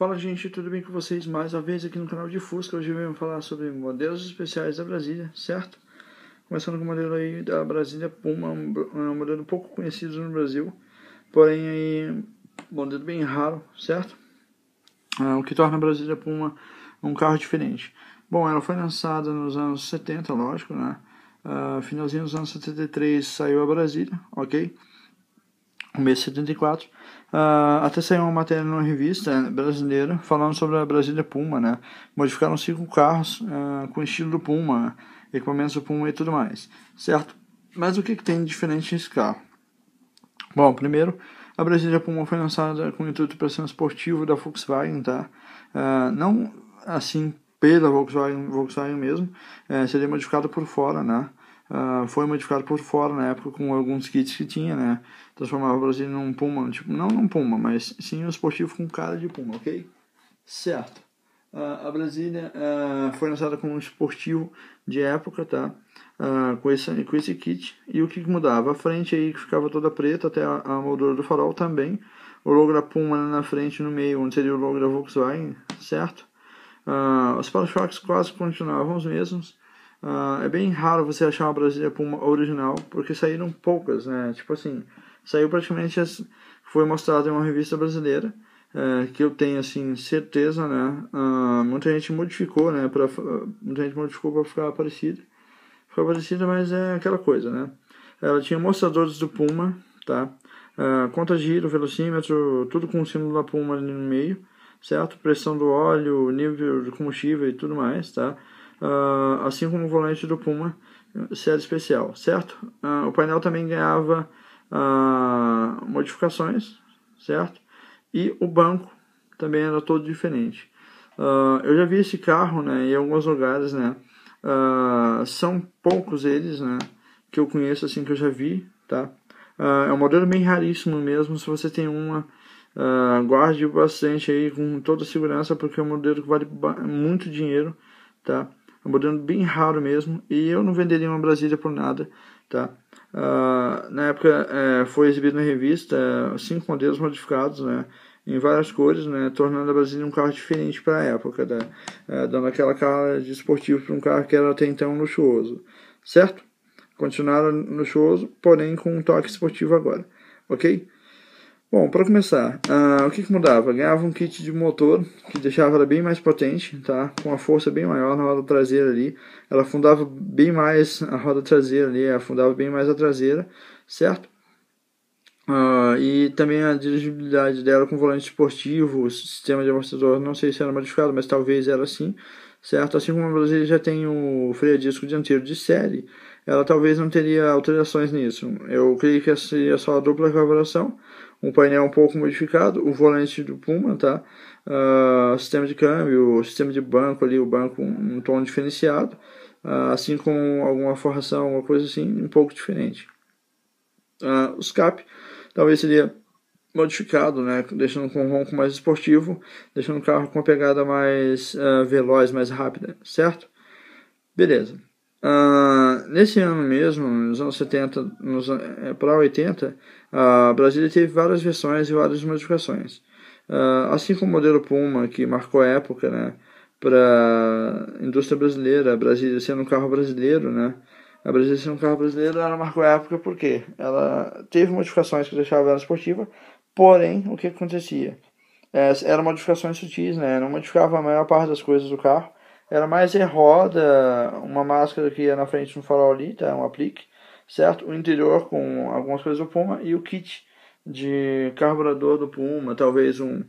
Fala gente, tudo bem com vocês? Mais uma vez aqui no canal de Fusca, hoje vamos falar sobre modelos especiais da Brasília, certo? Começando com o modelo aí da Brasília Puma, um é modelo pouco conhecido no Brasil, porém aí, modelo bem raro, certo? Ah, o que torna a Brasília Puma um carro diferente. Bom, ela foi lançada nos anos 70, lógico, né? Ah, finalzinho dos anos 73 saiu a Brasília, ok? no mês de 74, uh, ah, até saiu uma matéria numa revista brasileira falando sobre a Brasília Puma, né? Modificaram cinco carros uh, com estilo do Puma, equipamentos do Puma e tudo mais, certo? Mas o que, que tem de diferente nesse carro? Bom, primeiro, a Brasília Puma foi lançada com o intuito para ser um esportivo da Volkswagen, tá? Uh, não assim pela Volkswagen, Volkswagen mesmo, eh, seria modificada por fora, né? Uh, foi modificado por fora na época com alguns kits que tinha, né? Transformava o Brasil num Puma, tipo, não num Puma, mas sim um esportivo com cara de Puma, ok? Certo. Uh, a Brasília uh, foi lançada como um esportivo de época, tá? com, esse, com esse kit. E o que mudava? A frente aí que ficava toda preta, até a, a moldura do farol também. O logo da Puma na frente, no meio, onde seria o logo da Volkswagen, certo? os para-choques quase continuavam os mesmos Uh, é bem raro você achar uma brasileira Puma original, porque saíram poucas, né? Tipo assim, saiu praticamente. As, foi mostrado em uma revista brasileira, é, que eu tenho assim certeza, né? Uh, muita gente modificou, né? Pra, muita gente modificou para ficar parecida. Ficou parecida, mas é aquela coisa, né? Ela tinha mostradores do Puma, tá? Uh, conta de giro, velocímetro, tudo com o símbolo da Puma ali no meio, certo? Pressão do óleo, nível de combustível e tudo mais, tá? uh, assim como o volante do Puma série especial, certo? Uh, o painel também ganhava uh, modificações, certo? E o banco também era todo diferente. eu já vi esse carro né, em alguns lugares, né? são poucos eles, né? Que eu conheço, assim, que eu já vi, tá? é um modelo bem raríssimo mesmo, se você tem uma... Uh, guarde bastante aí com toda segurança, porque é um modelo que vale muito dinheiro, tá? É um modelo bem raro mesmo. E eu não venderia uma Brasília por nada, tá? Uh, na época é, foi exibido na revista é, cinco modelos modificados, né? Em várias cores, né? Tornando a Brasília um carro diferente para a época, da, né, é, dando aquela cara de esportivo para um carro que era até então luxuoso, certo? Continuaram luxuoso, porém com um toque esportivo agora, ok? Bom, para começar, uh, o que, que, mudava? Ganhava um kit de motor que deixava ela bem mais potente, tá? Com uma força bem maior na roda traseira ali. Ela afundava bem mais a roda traseira ali, afundava bem mais a traseira, certo? Uh, e também a dirigibilidade dela com volante esportivo, sistema de amortecedor, não sei se era modificado, mas talvez era assim, certo? Assim como a Brasília já tem o freio a disco dianteiro de série, ela talvez não teria alterações nisso. Eu creio que seria é só a dupla carburação, um painel um pouco modificado, o volante do Puma, tá? Uh, sistema de câmbio, sistema de banco ali, o banco um tom diferenciado, uh, assim como alguma forração, alguma coisa assim, um pouco diferente. Uh, o SCAP talvez seria modificado, né? Deixando com um ronco mais esportivo, deixando o carro com uma pegada mais uh, veloz, mais rápida, certo? Beleza. Ah, nesse ano mesmo, nos anos 70, nos, é, para 80, a Brasília teve várias versões e várias modificações. Ah, assim como o modelo Puma, que marcou época né, para a indústria brasileira, a Brasília sendo um carro brasileiro, né, a Brasília sendo um carro brasileiro, ela marcou época porque ela teve modificações que deixavam ela esportiva, porém, o que acontecia? É, eram modificações sutis, né, não modificava a maior parte das coisas do carro, ela mais é roda, uma máscara que é na frente um farol ali, tá? Um aplique, certo? O interior com algumas coisas do Puma e o kit de carburador do Puma, talvez um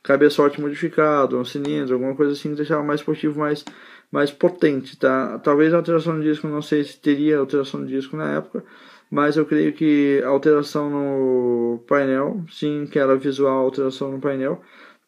cabeçote modificado, um cilindro, alguma coisa assim que deixava mais esportivo, mais, mais potente, tá? Talvez a alteração de disco, não sei se teria alteração de disco na época, mas eu creio que a alteração no painel, sim, que era visual alteração no painel,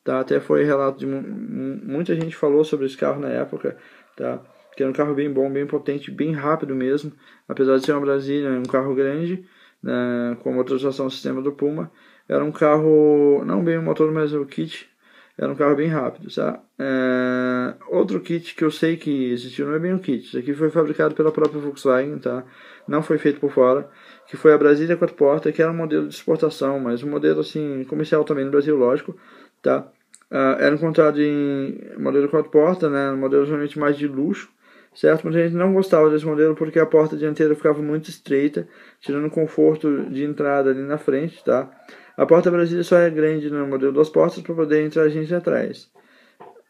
tá? Até foi relato de muita gente falou sobre esse carro na época, tá? Que era um carro bem bom, bem potente, bem rápido mesmo, apesar de ser uma Brasília, né, um carro grande, né, com motorização sistema do Puma, era um carro, não bem o motor, mas o kit, era um carro bem rápido, tá? É, outro kit que eu sei que existiu, não é bem um kit, isso aqui foi fabricado pela própria Volkswagen, tá? Não foi feito por fora, que foi a Brasília quatro portas, que era um modelo de exportação, mas um modelo assim comercial também no Brasil, lógico, tá? Uh, era encontrado em modelo quatro portas, né? Um modelo geralmente mais de luxo, certo? a gente não gostava desse modelo porque a porta dianteira ficava muito estreita, tirando conforto de entrada ali na frente, tá? A porta Brasília só é grande no né? modelo das portas para poder entrar gente atrás.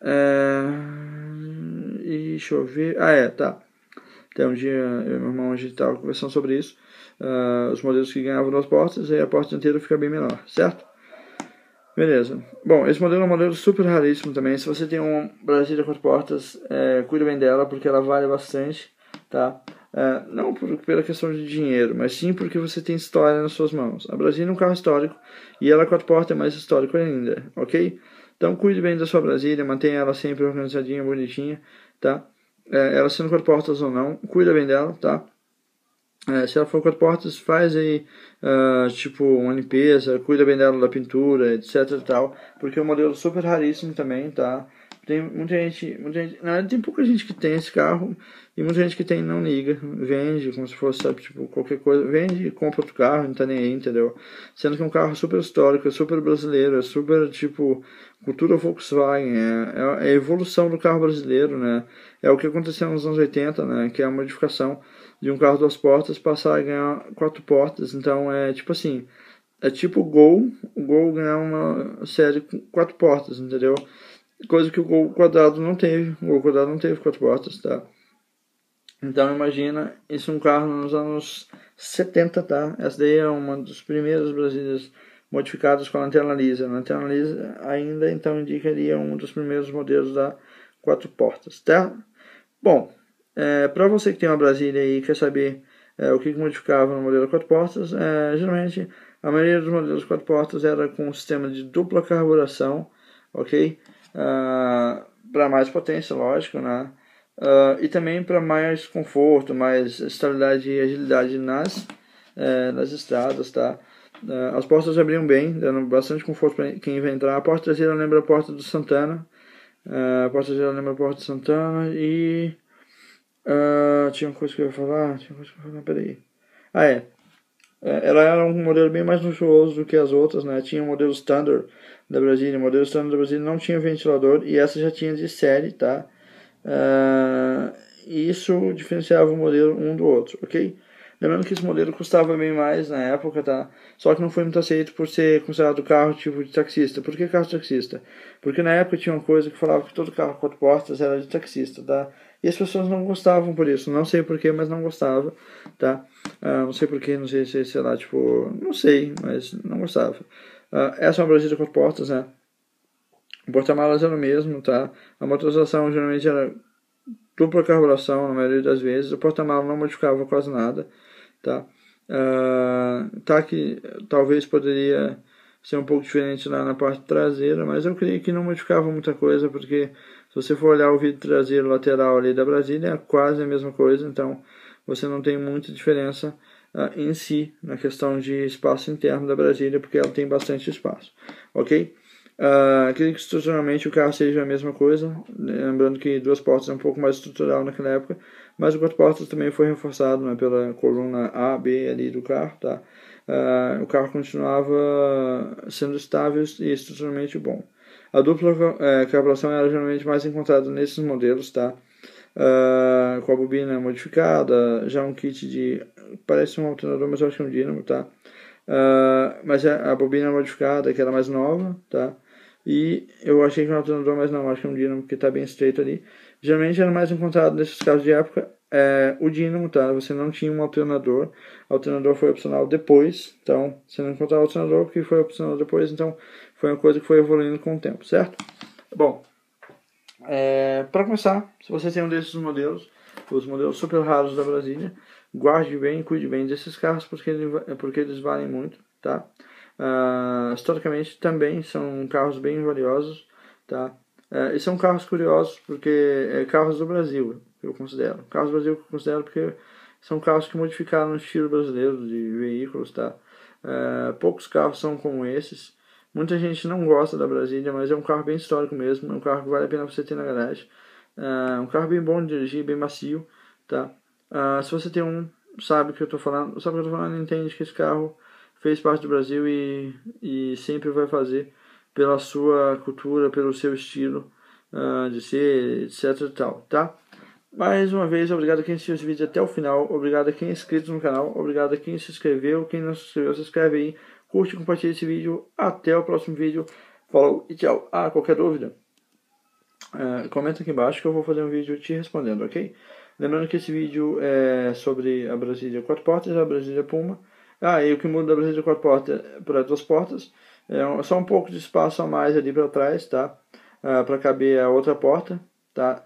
É... E deixa eu ver. Ah, é, tá. Até um dia eu e meu irmão a gente estava conversando sobre isso. Uh, os modelos que ganhavam duas portas, aí a porta dianteira fica bem menor, certo? Beleza. Bom, esse modelo é um modelo super raríssimo também. Se você tem um Brasília com portas, é, cuida bem dela porque ela vale bastante, tá? É, não por, pela questão de dinheiro, mas sim porque você tem história nas suas mãos. A Brasília é um carro histórico e ela é quatro portas é mais histórico ainda, ok? Então cuide bem da sua Brasília, mantenha ela sempre organizadinha, bonitinha, tá? É, ela sendo quatro portas ou não, cuida bem dela, tá? É, se ela for quatro portas, faz aí, uh, tipo, uma limpeza, cuida bem dela da pintura, etc e tal. Porque é um modelo super raríssimo também, tá? Tem muita gente, muita gente, na verdade tem pouca gente que tem esse carro e muita gente que tem não liga, vende como se fosse, sabe, tipo, qualquer coisa, vende e compra outro carro, não tá nem aí, entendeu? Sendo que é um carro super histórico, é super brasileiro, é super, tipo, cultura Volkswagen, é, é, é a evolução do carro brasileiro, né? É o que aconteceu nos anos 80, né? Que é a modificação de um carro duas portas passar a ganhar quatro portas, então é tipo assim, é tipo o Gol, o Gol ganhar uma série com quatro portas, entendeu? Coisa que o gol quadrado não teve. O gol quadrado não teve quatro portas, tá? Então imagina, isso é um carro nos anos 70, tá? Essa daí é uma das primeiras brasileiras modificadas com a lanterna lisa. A lanterna lisa ainda então indicaria um dos primeiros modelos da quatro portas, tá? Bom, é, para você que tem uma Brasília e quer saber é, o que modificava no modelo quatro portas, é, geralmente a maioria dos modelos quatro portas era com um sistema de dupla carburação, ok? uh, ah, para mais potência, lógico, né? Uh, e também para mais conforto, mais estabilidade e agilidade nas, uh, nas estradas, tá? Ah, as portas abriam bem, dando bastante conforto para quem vai entrar. A porta traseira lembra a porta do Santana. a porta traseira lembra a porta do Santana e... tinha uma coisa que eu ia falar, tinha uma coisa que eu ia falar, peraí. Ah, é. É, ela era um modelo bem mais luxuoso do que as outras, né? Tinha o um modelo standard da Brasília, o modelo standard da Brasília não tinha ventilador e essa já tinha de série, tá? Uh, isso diferenciava o modelo um do outro, ok? Lembrando que esse modelo custava bem mais na época, tá? Só que não foi muito aceito por ser considerado carro tipo de taxista. Por que carro de taxista? Porque na época tinha uma coisa que falava que todo carro quatro portas era de taxista, tá? E as pessoas não gostavam por isso. Não sei porquê, mas não gostava, tá? Uh, não sei porquê, não sei se, sei lá, tipo, não sei, mas não gostava. Uh, essa é uma brasileira com portas, né? O porta-malas era o mesmo, tá? A motorização geralmente era dupla carburação, na maioria das vezes. O porta-malas não modificava quase nada, tá? Uh, tá que talvez poderia ser um pouco diferente lá na parte traseira, mas eu creio que não modificava muita coisa, porque se você for olhar o vidro traseiro lateral ali da Brasília, é quase a mesma coisa, então você não tem muita diferença ah, em si na questão de espaço interno da Brasília, porque ela tem bastante espaço, ok? Uh, que estruturalmente o carro seja a mesma coisa, né? lembrando que duas portas é um pouco mais estrutural naquela época, mas o quatro portas também foi reforçado né, pela coluna A, B ali do carro, tá? Uh, o carro continuava sendo estável e estruturalmente bom. A dupla uh, carburação era geralmente mais encontrada nesses modelos, tá? uh, com a bobina modificada, já um kit de. parece um alternador, mas eu acho que é um dínamo, tá? Uh, mas a, é a, bobina modificada, que era mais nova, tá? E eu achei que é um alternador, mas não, acho que é um dínamo, que tá bem estreito ali. Geralmente era mais encontrado nesses casos de época é, o dínamo, tá? Você não tinha um alternador, alternador foi opcional depois, então você não encontrava o alternador que foi opcional depois, então foi uma coisa que foi evoluindo com o tempo, certo? Bom, é, para começar, se você tem um desses modelos, os modelos super raros da Brasília, guarde bem, cuide bem desses carros porque, porque eles valem muito, tá? Uh, historicamente também são carros bem valiosos, tá? Uh, e são carros curiosos porque é, carros do Brasil, eu considero. Carros do Brasil eu considero porque são carros que modificaram o estilo brasileiro de veículos, tá? Uh, poucos carros são como esses. Muita gente não gosta da Brasília, mas é um carro bem histórico mesmo. É um carro que vale a pena você ter na garagem. É um carro bem bom de dirigir, bem macio, tá? É, se você tem um, sabe o que eu tô falando, sabe o que eu tô falando, entende que esse carro fez parte do Brasil e, e sempre vai fazer pela sua cultura, pelo seu estilo uh, de ser, etc tal, tá? Mais uma vez, obrigado a quem assistiu esse vídeo até o final, obrigado a quem é inscrito no canal, obrigado a quem se inscreveu, quem não se inscreveu, se inscreve aí curte, e compartilha esse vídeo. Até o próximo vídeo. Falou e tchau. Ah, qualquer dúvida, é, comenta aqui embaixo que eu vou fazer um vídeo te respondendo, ok? Lembrando que esse vídeo é sobre a Brasília quatro portas, a Brasília Puma. Ah, e o que muda da Brasília quatro portas para duas portas é só um pouco de espaço a mais ali para trás, tá? Ah, para caber a outra porta, tá?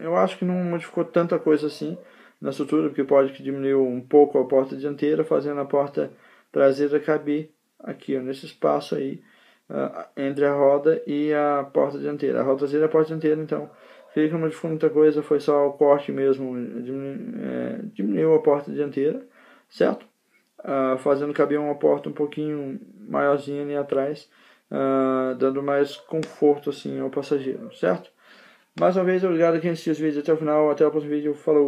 Eu acho que não modificou tanta coisa assim na estrutura, porque pode que diminuiu um pouco a porta dianteira, fazendo a porta traseira caber aqui ó, nesse espaço aí uh, entre a roda e a porta dianteira. A roda traseira e a porta dianteira, então, fica não ficou muita coisa, foi só o corte mesmo, diminu é, diminuiu a porta dianteira, certo? Uh, fazendo caber uma porta um pouquinho maiorzinha ali atrás, uh, dando mais conforto assim ao passageiro, certo? Mais uma vez, obrigado quem assistiu os vídeos até o final, até o próximo vídeo, falou!